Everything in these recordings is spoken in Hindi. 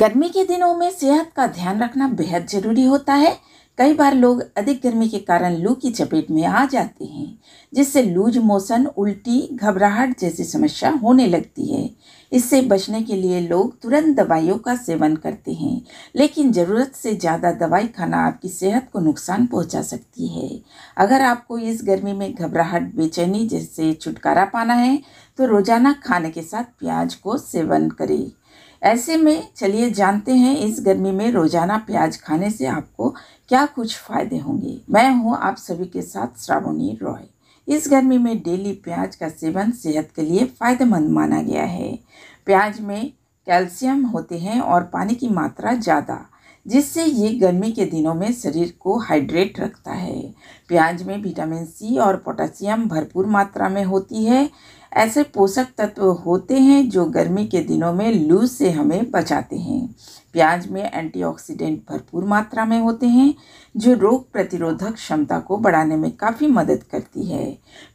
गर्मी के दिनों में सेहत का ध्यान रखना बेहद ज़रूरी होता है कई बार लोग अधिक गर्मी के कारण लू की चपेट में आ जाते हैं जिससे लूज मोशन उल्टी घबराहट जैसी समस्या होने लगती है इससे बचने के लिए लोग तुरंत दवाइयों का सेवन करते हैं लेकिन ज़रूरत से ज़्यादा दवाई खाना आपकी सेहत को नुकसान पहुंचा सकती है अगर आपको इस गर्मी में घबराहट बेचैनी जैसे छुटकारा पाना है तो रोज़ाना खाने के साथ प्याज को सेवन करें ऐसे में चलिए जानते हैं इस गर्मी में रोज़ाना प्याज खाने से आपको क्या कुछ फ़ायदे होंगे मैं हूँ आप सभी के साथ श्रावणी रॉय इस गर्मी में डेली प्याज का सेवन सेहत के लिए फ़ायदेमंद माना गया है प्याज में कैल्शियम होते हैं और पानी की मात्रा ज़्यादा जिससे ये गर्मी के दिनों में शरीर को हाइड्रेट रखता है प्याज में विटामिन सी और पोटासियम भरपूर मात्रा में होती है ऐसे पोषक तत्व होते हैं जो गर्मी के दिनों में लू से हमें बचाते हैं प्याज में एंटीऑक्सीडेंट भरपूर मात्रा में होते हैं जो रोग प्रतिरोधक क्षमता को बढ़ाने में काफ़ी मदद करती है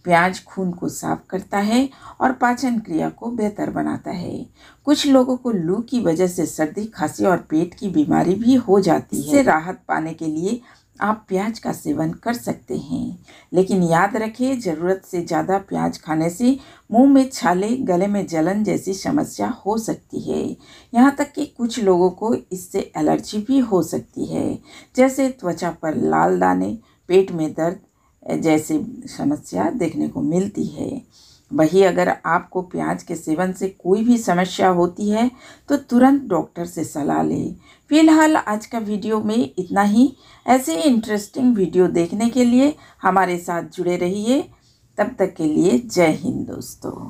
प्याज खून को साफ करता है और पाचन क्रिया को बेहतर बनाता है कुछ लोगों को लू की वजह से सर्दी खांसी और पेट की बीमारी भी हो जाती है इससे राहत पाने के लिए आप प्याज का सेवन कर सकते हैं लेकिन याद रखें ज़रूरत से ज़्यादा प्याज खाने से मुंह में छाले गले में जलन जैसी समस्या हो सकती है यहाँ तक कि कुछ लोगों को इससे एलर्जी भी हो सकती है जैसे त्वचा पर लाल दाने पेट में दर्द जैसी समस्या देखने को मिलती है वही अगर आपको प्याज के सेवन से कोई भी समस्या होती है तो तुरंत डॉक्टर से सलाह लें फिलहाल आज का वीडियो में इतना ही ऐसे इंटरेस्टिंग वीडियो देखने के लिए हमारे साथ जुड़े रहिए तब तक के लिए जय हिंद दोस्तों